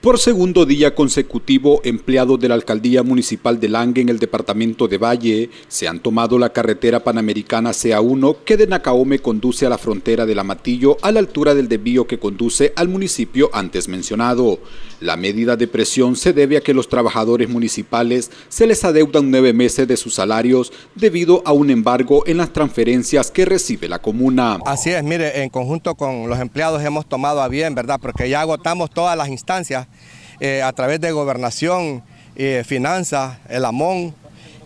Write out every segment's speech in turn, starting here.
Por segundo día consecutivo, empleado de la Alcaldía Municipal de Lange en el departamento de Valle se han tomado la carretera panamericana CA1 que de Nacaome conduce a la frontera de Matillo a la altura del desvío que conduce al municipio antes mencionado. La medida de presión se debe a que los trabajadores municipales se les adeudan nueve meses de sus salarios debido a un embargo en las transferencias que recibe la comuna. Así es, mire, en conjunto con los empleados hemos tomado a bien, ¿verdad? Porque ya agotamos todas las instancias eh, a través de gobernación, eh, finanzas, el AMON,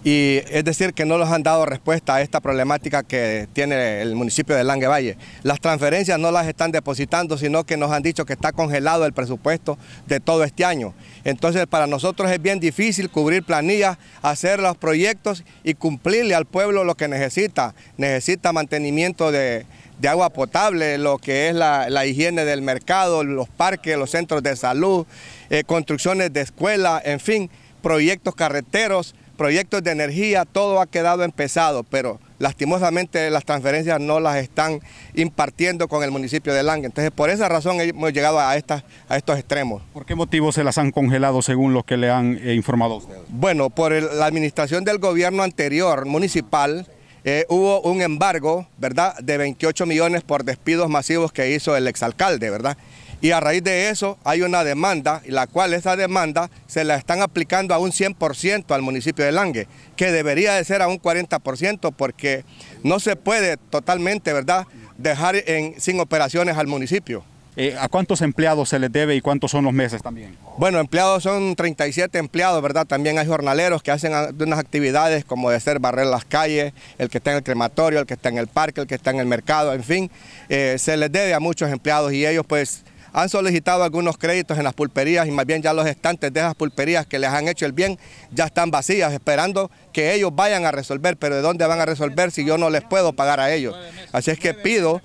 y es decir que no nos han dado respuesta a esta problemática que tiene el municipio de Langevalle. Las transferencias no las están depositando, sino que nos han dicho que está congelado el presupuesto de todo este año. Entonces para nosotros es bien difícil cubrir planillas, hacer los proyectos y cumplirle al pueblo lo que necesita. Necesita mantenimiento de, agua potable, lo que es la, higiene del mercado, los parques, los centros de salud, eh, construcciones de escuelas, en fin, proyectos carreteros, proyectos de energía, todo ha quedado empezado, pero lastimosamente las transferencias no las están impartiendo con el municipio de Langa. Entonces, por esa razón hemos llegado a, estas, a estos extremos. ¿Por qué motivos se las han congelado según los que le han eh, informado Bueno, por la administración del gobierno anterior municipal eh, hubo un embargo, ¿verdad?, de 28 millones por despidos masivos que hizo el exalcalde, ¿verdad?, y a raíz de eso hay una demanda, y la cual esa demanda se la están aplicando a un 100% al municipio de Lange, que debería de ser a un 40% porque no se puede totalmente, ¿verdad?, dejar en, sin operaciones al municipio. Eh, ¿A cuántos empleados se les debe y cuántos son los meses también? Bueno, empleados son 37 empleados, ¿verdad? También hay jornaleros que hacen unas actividades como de hacer barrer las calles, el que está en el crematorio, el que está en el parque, el que está en el mercado, en fin, eh, se les debe a muchos empleados y ellos pues han solicitado algunos créditos en las pulperías y más bien ya los estantes de esas pulperías que les han hecho el bien ya están vacías, esperando que ellos vayan a resolver, pero ¿de dónde van a resolver si yo no les puedo pagar a ellos? Así es que pido,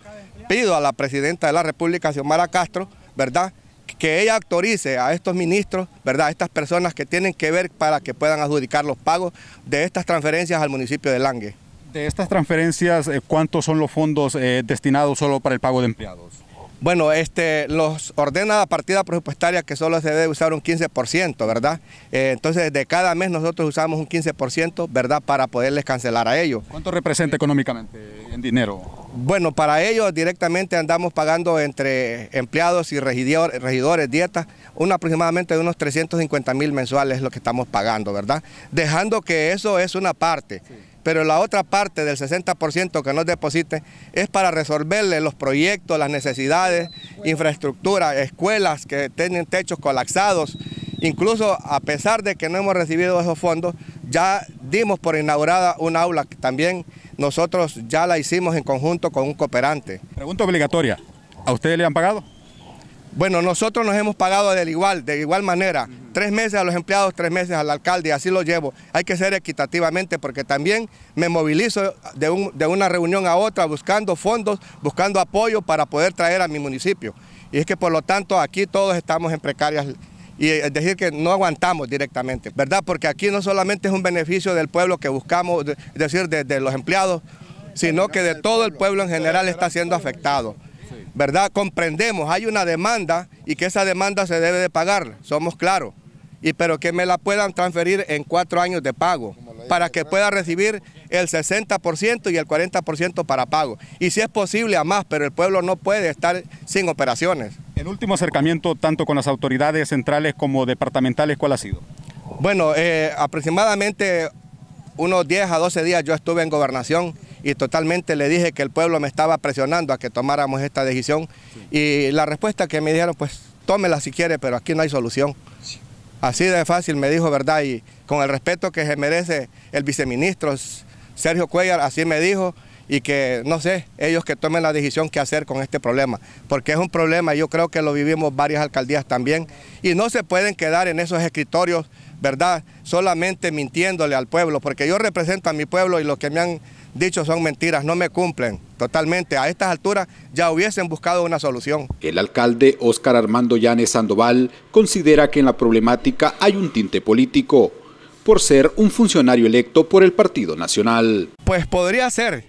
pido a la Presidenta de la República, Xiomara Castro, ¿verdad?, que ella autorice a estos ministros, ¿verdad? A estas personas que tienen que ver para que puedan adjudicar los pagos de estas transferencias al municipio de Lange. De estas transferencias, eh, ¿cuántos son los fondos eh, destinados solo para el pago de empleados? Bueno, este, los ordena la partida presupuestaria que solo se debe usar un 15%, ¿verdad? Eh, entonces, de cada mes nosotros usamos un 15%, ¿verdad? Para poderles cancelar a ellos. ¿Cuánto representa económicamente en dinero? Bueno, para ellos directamente andamos pagando entre empleados y regidores dietas, aproximadamente de unos 350 mil mensuales es lo que estamos pagando, ¿verdad? Dejando que eso es una parte pero la otra parte del 60% que nos deposite es para resolverle los proyectos, las necesidades, infraestructura, escuelas que tienen techos colapsados. Incluso a pesar de que no hemos recibido esos fondos, ya dimos por inaugurada un aula que también nosotros ya la hicimos en conjunto con un cooperante. Pregunta obligatoria, ¿a ustedes le han pagado? Bueno, nosotros nos hemos pagado del igual, de igual manera. Tres meses a los empleados, tres meses al alcalde, así lo llevo. Hay que ser equitativamente porque también me movilizo de, una reunión a otra buscando fondos, buscando apoyo para poder traer a mi municipio. Y es que por lo tanto aquí todos estamos en precarias y es decir que no aguantamos directamente, ¿verdad? Porque aquí no solamente es un beneficio del pueblo que buscamos, es decir, de los empleados, sino que de todo el pueblo en general está siendo afectado. ¿Verdad? Comprendemos, hay una demanda y que esa demanda se debe de pagar, somos claros y pero que me la puedan transferir en cuatro años de pago para que pueda recibir el 60% y el 40% para pago. Y si es posible a más, pero el pueblo no puede estar sin operaciones. El último acercamiento tanto con las autoridades centrales como departamentales, ¿cuál ha sido? Bueno, eh, aproximadamente unos 10 a 12 días yo estuve en gobernación y totalmente le dije que el pueblo me estaba presionando a que tomáramos esta decisión y la respuesta que me dieron, pues tómela si quiere, pero aquí no hay solución. Así de fácil me dijo, ¿verdad? Y con el respeto que se merece el viceministro Sergio Cuellar, así me dijo, y que, no sé, ellos que tomen la decisión qué hacer con este problema, porque es un problema, yo creo que lo vivimos varias alcaldías también, y no se pueden quedar en esos escritorios ¿verdad? Solamente mintiéndole al pueblo, porque yo represento a mi pueblo y lo que me han dicho son mentiras, no me cumplen totalmente. A estas alturas ya hubiesen buscado una solución. El alcalde Óscar Armando Llanes Sandoval considera que en la problemática hay un tinte político por ser un funcionario electo por el Partido Nacional. Pues podría ser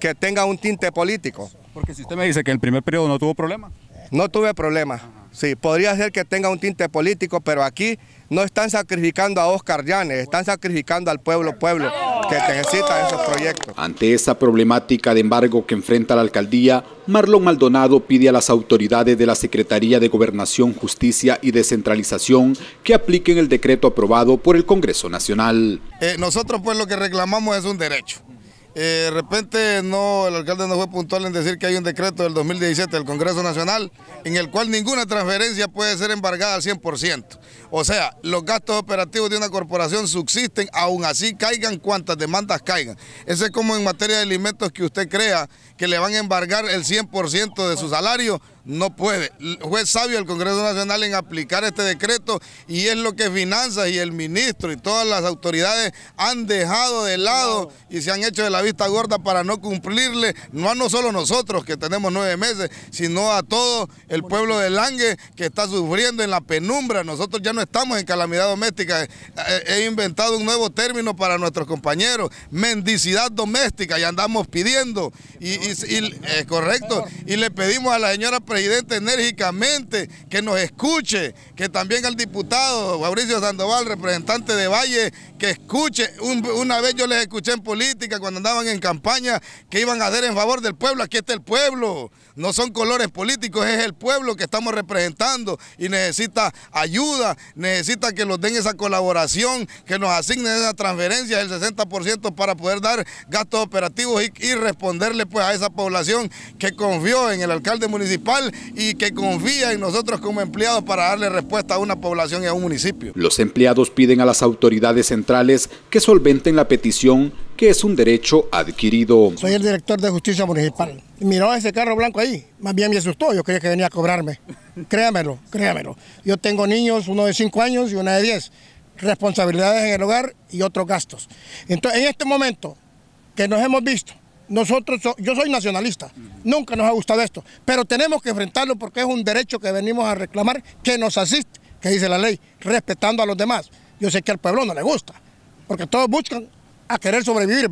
que tenga un tinte político. Porque si usted me dice que en el primer periodo no tuvo problema. No tuve problemas. Sí, podría ser que tenga un tinte político, pero aquí no están sacrificando a Oscar Llanes, están sacrificando al pueblo, pueblo que necesita esos proyectos. Ante esa problemática, de embargo, que enfrenta la alcaldía, Marlon Maldonado pide a las autoridades de la Secretaría de Gobernación, Justicia y Descentralización que apliquen el decreto aprobado por el Congreso Nacional. Eh, nosotros pues lo que reclamamos es un derecho eh, de repente no, el alcalde no fue puntual en decir que hay un decreto del 2017 del Congreso Nacional en el cual ninguna transferencia puede ser embargada al 100%. O sea, los gastos operativos de una corporación subsisten, aún así caigan cuantas demandas caigan. ese es como en materia de alimentos que usted crea que le van a embargar el 100% de su salario, no puede. El juez sabio del Congreso Nacional en aplicar este decreto y es lo que Finanzas y el ministro y todas las autoridades han dejado de lado y se han hecho de la vista gorda para no cumplirle, no a no solo nosotros que tenemos nueve meses, sino a todo el pueblo de Lange que está sufriendo en la penumbra. Nosotros ya no estamos en calamidad doméstica. Eh, eh, he inventado un nuevo término para nuestros compañeros, mendicidad doméstica, y andamos pidiendo. Y, y es correcto. Y le pedimos a la señora presidente enérgicamente que nos escuche, que también al diputado Mauricio Sandoval, representante de Valle, que escuche. una vez yo les escuché en política cuando andaban en campaña que iban a hacer en favor del pueblo. Aquí está el pueblo. No son colores políticos, es el pueblo que estamos representando y necesita ayuda, necesita que nos den esa colaboración, que nos asignen esa transferencia del 60% para poder dar gastos operativos y, y responderle pues a esa población que confió en el alcalde municipal y que confía en nosotros como empleados para darle respuesta a una población y a un municipio. Los empleados piden a las autoridades centrales que solventen la petición que es un derecho adquirido. Soy el director de justicia municipal. Miró ese carro blanco ahí, más bien me asustó, yo creía que venía a cobrarme. Créamelo, créamelo. Yo tengo niños, uno de 5 años y una de 10, responsabilidades en el hogar y otros gastos. Entonces, en este momento que nos hemos visto nosotros, yo soy nacionalista, nunca nos ha gustado esto, pero tenemos que enfrentarlo porque es un derecho que venimos a reclamar que nos asiste, que dice la ley, respetando a los demás. Yo sé que al pueblo no le gusta, porque todos buscan a querer sobrevivir,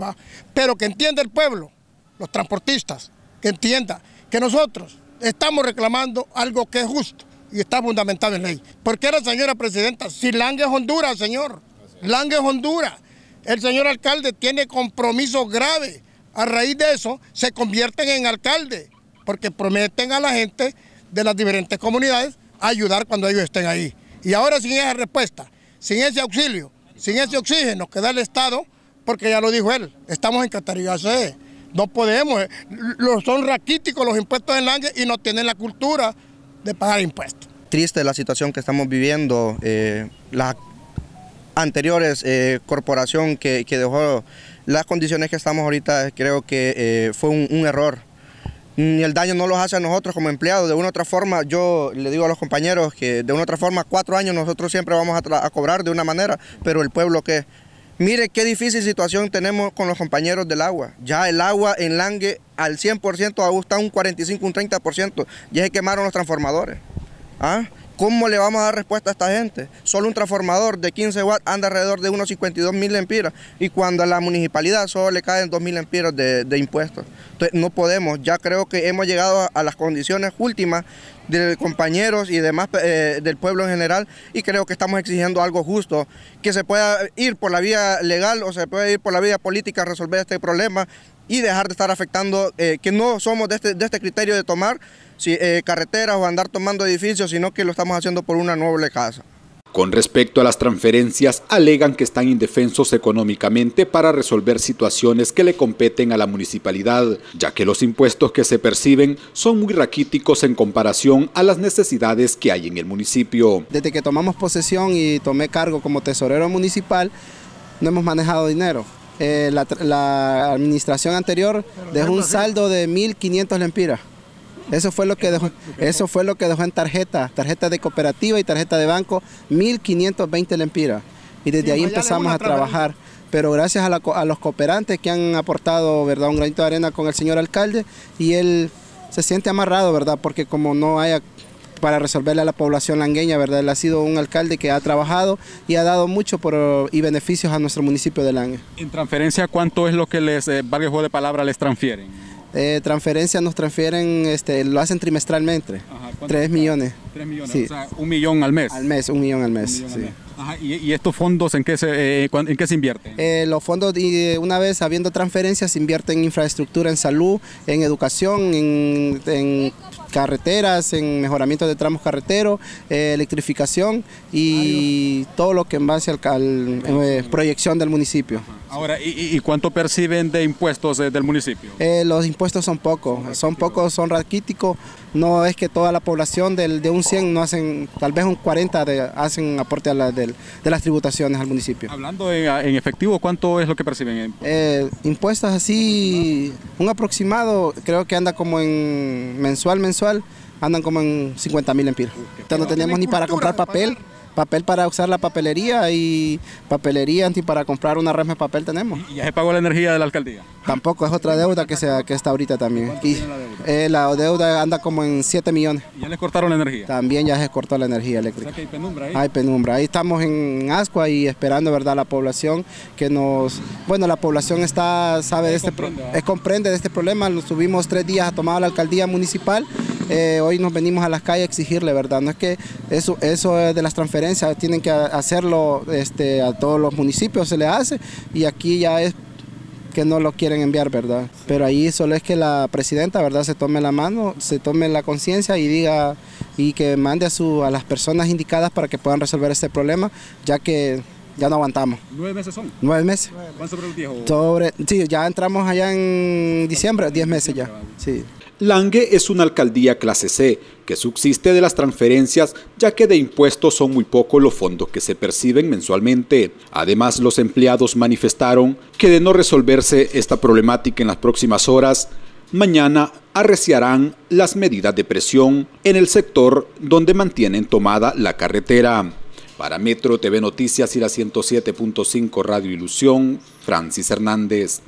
pero que entienda el pueblo, los transportistas, que entienda que nosotros estamos reclamando algo que es justo y está fundamentado en ley. Porque era señora presidenta? Si Lange es Honduras, señor. Lange es Honduras. El señor alcalde tiene compromiso graves a raíz de eso se convierten en alcaldes, porque prometen a la gente de las diferentes comunidades ayudar cuando ellos estén ahí. Y ahora sin esa respuesta, sin ese auxilio, sin ese oxígeno que da el Estado, porque ya lo dijo él, estamos en categoría no podemos, eh, son raquíticos los impuestos en Lange y no tienen la cultura de pagar impuestos. Triste la situación que estamos viviendo, eh, las anteriores eh, corporación que, que dejó las condiciones que estamos ahorita creo que eh, fue un, error. Mm, el daño no los hace a nosotros como empleados. De una u otra forma, yo le digo a los compañeros que de una u otra forma, cuatro años nosotros siempre vamos a, cobrar de una manera, pero el pueblo que... Mire qué difícil situación tenemos con los compañeros del agua. Ya el agua en Langue al 100%, aún está un 45, un 30%. Ya se quemaron los transformadores. ¿Ah? ¿Cómo le vamos a dar respuesta a esta gente? Solo un transformador de 15 watts anda alrededor de unos 52 mil empiras y cuando a la municipalidad solo le caen 2.000 mil empiras de, impuestos. Entonces no podemos, ya creo que hemos llegado a, las condiciones últimas de compañeros y demás eh, del pueblo en general y creo que estamos exigiendo algo justo, que se pueda ir por la vía legal o se puede ir por la vía política a resolver este problema y dejar de estar afectando, eh, que no somos de este, este criterio de tomar eh, carreteras o andar tomando edificios, sino que lo estamos haciendo por una noble casa. Con respecto a las transferencias, alegan que están indefensos económicamente para resolver situaciones que le competen a la municipalidad, ya que los impuestos que se perciben son muy raquíticos en comparación a las necesidades que hay en el municipio. Desde que tomamos posesión y tomé cargo como tesorero municipal, no hemos manejado dinero. Eh, la, administración anterior dejó un saldo de 1.500 lempiras. Eso fue, lo que dejó, eso fue lo que dejó en tarjeta, tarjeta de cooperativa y tarjeta de banco, 1.520 lempiras. Y desde ahí pues empezamos a trabajar pero gracias a, a, los cooperantes que han aportado ¿verdad? un granito de arena con el señor alcalde y él se siente amarrado, ¿verdad? Porque como no haya para resolverle a la población langueña, ¿verdad? Él ha sido un alcalde que ha trabajado y ha dado mucho por, y beneficios a nuestro municipio de Lange. ¿En transferencia cuánto es lo que les, ...Vargas eh, varios de palabra, les transfieren? Eh, transferencia nos transfieren, este, lo hacen trimestralmente, ...3 millones. 3 millones, o sea, un millón al mes. Al mes, un millón al mes, Ajá, ¿y, estos fondos en qué se, eh, en qué se invierten? los fondos, y una vez habiendo transferencias, se invierten en infraestructura, en salud, en educación, en carreteras, en mejoramiento de tramos carreteros, eh, electrificación y todo lo que en base al, eh, proyección del municipio. Ahora, ¿y, cuánto perciben de impuestos eh, del municipio? los impuestos son pocos, son pocos, son raquíticos, no es que toda la población del, de un 100 no hacen, tal vez un 40 hacen aporte a la, de, las tributaciones al municipio. Hablando en, efectivo, ¿cuánto es lo que perciben? Eh, impuestos así, un aproximado, creo que anda como en mensual, mensual, andan como en 50 mil empiras. Entonces no tenemos ni para comprar papel papel para usar la papelería y papelería anti para comprar una rama de papel tenemos. ¿Y ya se pagó la energía de la alcaldía? Tampoco es otra deuda que sea que está ahorita también. Y, eh, la, deuda? anda como en 7 millones. ¿Ya le cortaron la energía? También ya se cortó la energía eléctrica. hay penumbra ahí. Ahí estamos en Ascua y esperando, ¿verdad?, la población que nos... Bueno, la población está, sabe de este comprende, ¿ah? es, eh, comprende de este problema. Nos subimos tres días a tomar la alcaldía municipal. Eh, hoy nos venimos a las calles a exigirle, ¿verdad? No es que eso, eso de las transferencias tienen que hacerlo este, a todos los municipios, se le hace. Y aquí ya es que no lo quieren enviar, ¿verdad? Pero ahí solo es que la presidenta, ¿verdad?, se tome la mano, se tome la conciencia y diga y que mande a, su, a las personas indicadas para que puedan resolver este problema, ya que ya no aguantamos. ¿Nueve meses son? Nueve meses. ¿Van sobre Sobre, sí, ya entramos allá en diciembre, diez meses ya. Sí. Lange es una alcaldía clase C, que subsiste de las transferencias, ya que de impuestos son muy pocos los fondos que se perciben mensualmente. Además, los empleados manifestaron que de no resolverse esta problemática en las próximas horas, mañana arreciarán las medidas de presión en el sector donde mantienen tomada la carretera. Para Metro TV Noticias y la 107.5 Radio Ilusión, Francis Hernández.